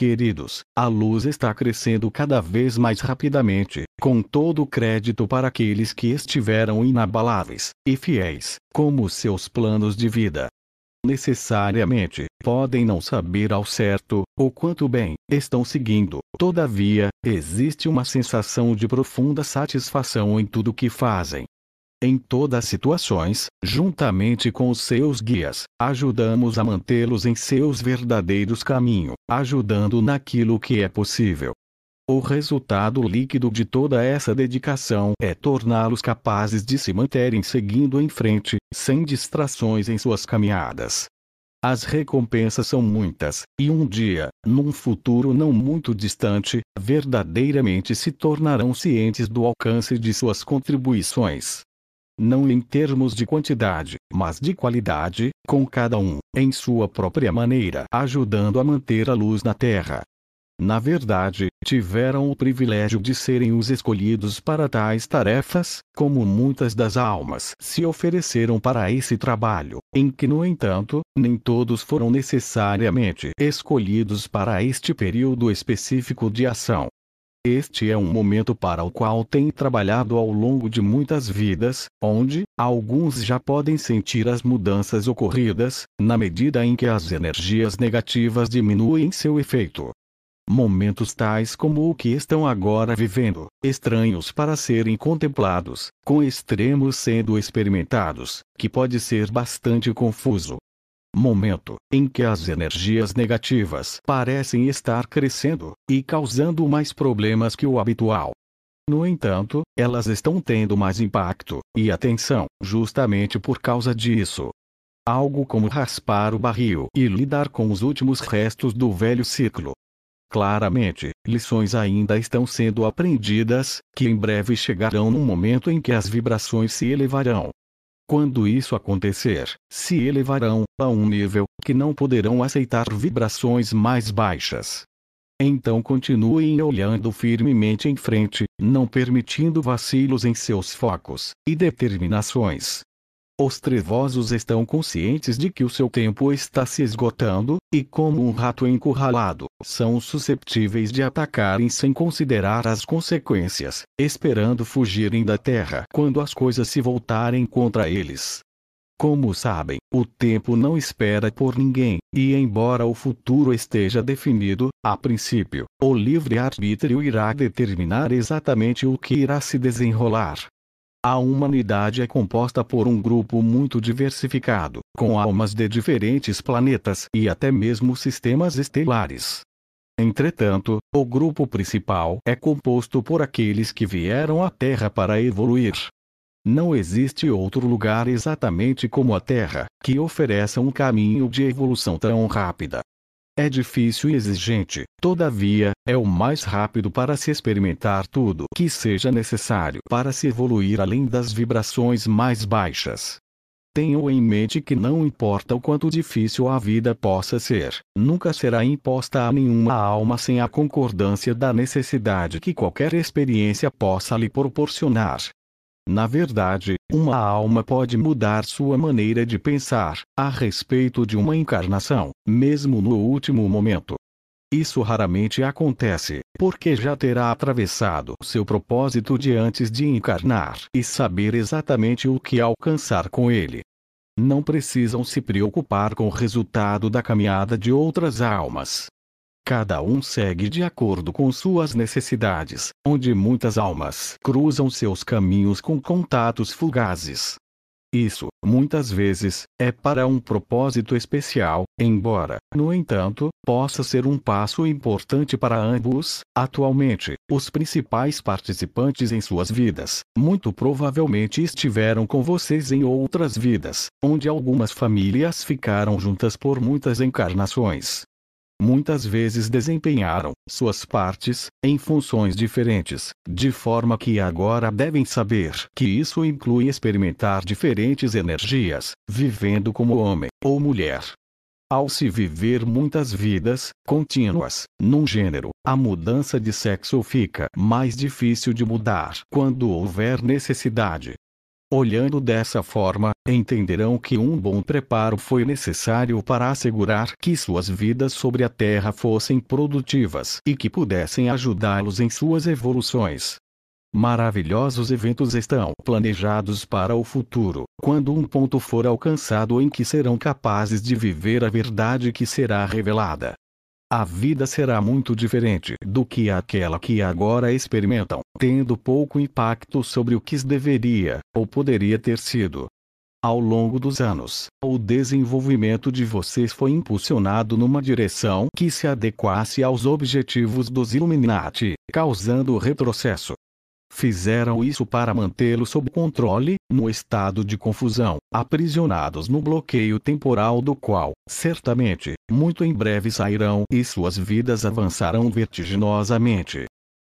Queridos, a luz está crescendo cada vez mais rapidamente, com todo o crédito para aqueles que estiveram inabaláveis e fiéis, como seus planos de vida. Necessariamente, podem não saber ao certo o quanto bem estão seguindo, todavia, existe uma sensação de profunda satisfação em tudo o que fazem, em todas as situações, juntamente com os seus guias, ajudamos a mantê-los em seus verdadeiros caminhos, ajudando naquilo que é possível. O resultado líquido de toda essa dedicação é torná-los capazes de se manterem seguindo em frente, sem distrações em suas caminhadas. As recompensas são muitas, e um dia, num futuro não muito distante, verdadeiramente se tornarão cientes do alcance de suas contribuições não em termos de quantidade, mas de qualidade, com cada um, em sua própria maneira, ajudando a manter a luz na Terra. Na verdade, tiveram o privilégio de serem os escolhidos para tais tarefas, como muitas das almas se ofereceram para esse trabalho, em que, no entanto, nem todos foram necessariamente escolhidos para este período específico de ação. Este é um momento para o qual tem trabalhado ao longo de muitas vidas, onde, alguns já podem sentir as mudanças ocorridas, na medida em que as energias negativas diminuem seu efeito. Momentos tais como o que estão agora vivendo, estranhos para serem contemplados, com extremos sendo experimentados, que pode ser bastante confuso, momento em que as energias negativas parecem estar crescendo e causando mais problemas que o habitual. No entanto, elas estão tendo mais impacto e atenção justamente por causa disso. Algo como raspar o barril e lidar com os últimos restos do velho ciclo. Claramente, lições ainda estão sendo aprendidas, que em breve chegarão num momento em que as vibrações se elevarão quando isso acontecer, se elevarão a um nível que não poderão aceitar vibrações mais baixas. Então continuem olhando firmemente em frente, não permitindo vacilos em seus focos e determinações. Os trevosos estão conscientes de que o seu tempo está se esgotando, e como um rato encurralado, são susceptíveis de atacarem sem considerar as consequências, esperando fugirem da terra quando as coisas se voltarem contra eles. Como sabem, o tempo não espera por ninguém, e embora o futuro esteja definido, a princípio, o livre-arbítrio irá determinar exatamente o que irá se desenrolar. A humanidade é composta por um grupo muito diversificado, com almas de diferentes planetas e até mesmo sistemas estelares. Entretanto, o grupo principal é composto por aqueles que vieram à Terra para evoluir. Não existe outro lugar exatamente como a Terra que ofereça um caminho de evolução tão rápida. É difícil e exigente, todavia, é o mais rápido para se experimentar tudo que seja necessário para se evoluir além das vibrações mais baixas. Tenham em mente que não importa o quanto difícil a vida possa ser, nunca será imposta a nenhuma alma sem a concordância da necessidade que qualquer experiência possa lhe proporcionar. Na verdade, uma alma pode mudar sua maneira de pensar a respeito de uma encarnação, mesmo no último momento. Isso raramente acontece, porque já terá atravessado seu propósito de antes de encarnar e saber exatamente o que alcançar com ele. Não precisam se preocupar com o resultado da caminhada de outras almas, Cada um segue de acordo com suas necessidades, onde muitas almas cruzam seus caminhos com contatos fugazes. Isso, muitas vezes, é para um propósito especial, embora, no entanto, possa ser um passo importante para ambos. Atualmente, os principais participantes em suas vidas, muito provavelmente estiveram com vocês em outras vidas, onde algumas famílias ficaram juntas por muitas encarnações, muitas vezes desempenharam suas partes em funções diferentes, de forma que agora devem saber que isso inclui experimentar diferentes energias, vivendo como homem ou mulher. Ao se viver muitas vidas, contínuas, num gênero, a mudança de sexo fica mais difícil de mudar quando houver necessidade, Olhando dessa forma, entenderão que um bom preparo foi necessário para assegurar que suas vidas sobre a Terra fossem produtivas e que pudessem ajudá-los em suas evoluções. Maravilhosos eventos estão planejados para o futuro, quando um ponto for alcançado em que serão capazes de viver a verdade que será revelada. A vida será muito diferente do que aquela que agora experimentam, tendo pouco impacto sobre o que deveria ou poderia ter sido. Ao longo dos anos, o desenvolvimento de vocês foi impulsionado numa direção que se adequasse aos objetivos dos Illuminati, causando retrocesso, Fizeram isso para mantê-lo sob controle, no estado de confusão, aprisionados no bloqueio temporal do qual, certamente, muito em breve sairão e suas vidas avançarão vertiginosamente.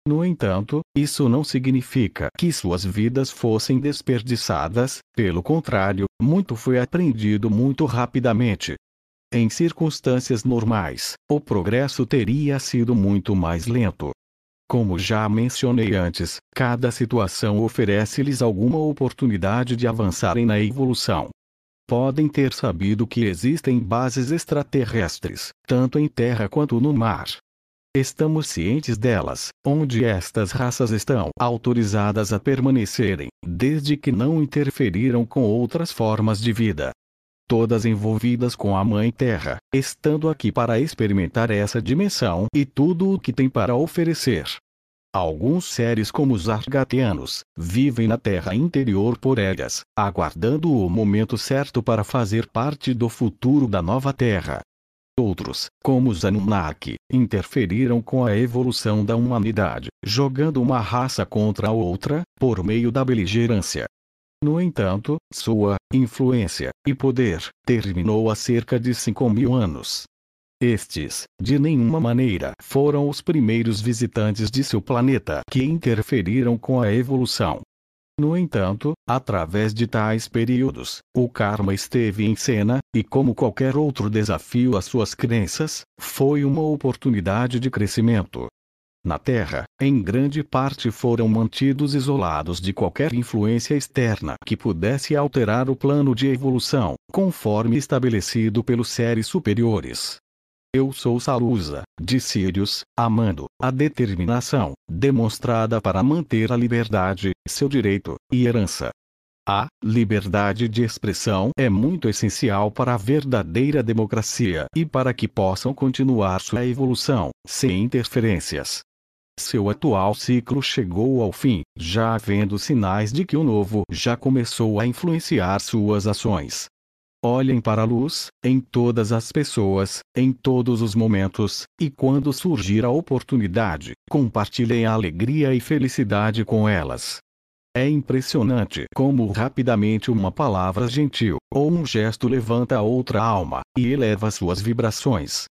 No entanto, isso não significa que suas vidas fossem desperdiçadas, pelo contrário, muito foi aprendido muito rapidamente. Em circunstâncias normais, o progresso teria sido muito mais lento, como já mencionei antes, cada situação oferece-lhes alguma oportunidade de avançarem na evolução. Podem ter sabido que existem bases extraterrestres, tanto em terra quanto no mar. Estamos cientes delas, onde estas raças estão autorizadas a permanecerem, desde que não interferiram com outras formas de vida todas envolvidas com a Mãe Terra, estando aqui para experimentar essa dimensão e tudo o que tem para oferecer. Alguns seres como os Argatianos vivem na terra interior por eras, aguardando o momento certo para fazer parte do futuro da nova terra. Outros, como os Anunnaki, interferiram com a evolução da humanidade, jogando uma raça contra a outra, por meio da beligerância, no entanto, sua influência e poder terminou há cerca de 5 mil anos. Estes, de nenhuma maneira, foram os primeiros visitantes de seu planeta que interferiram com a evolução. No entanto, através de tais períodos, o karma esteve em cena, e como qualquer outro desafio às suas crenças, foi uma oportunidade de crescimento, na Terra, em grande parte foram mantidos isolados de qualquer influência externa que pudesse alterar o plano de evolução, conforme estabelecido pelos seres superiores. Eu sou Salusa, de Sirius, amando a determinação demonstrada para manter a liberdade, seu direito e herança. A liberdade de expressão é muito essencial para a verdadeira democracia e para que possam continuar sua evolução, sem interferências. Seu atual ciclo chegou ao fim, já havendo sinais de que o novo já começou a influenciar suas ações. Olhem para a luz, em todas as pessoas, em todos os momentos, e quando surgir a oportunidade, compartilhem a alegria e felicidade com elas. É impressionante como rapidamente uma palavra gentil ou um gesto levanta outra alma e eleva suas vibrações.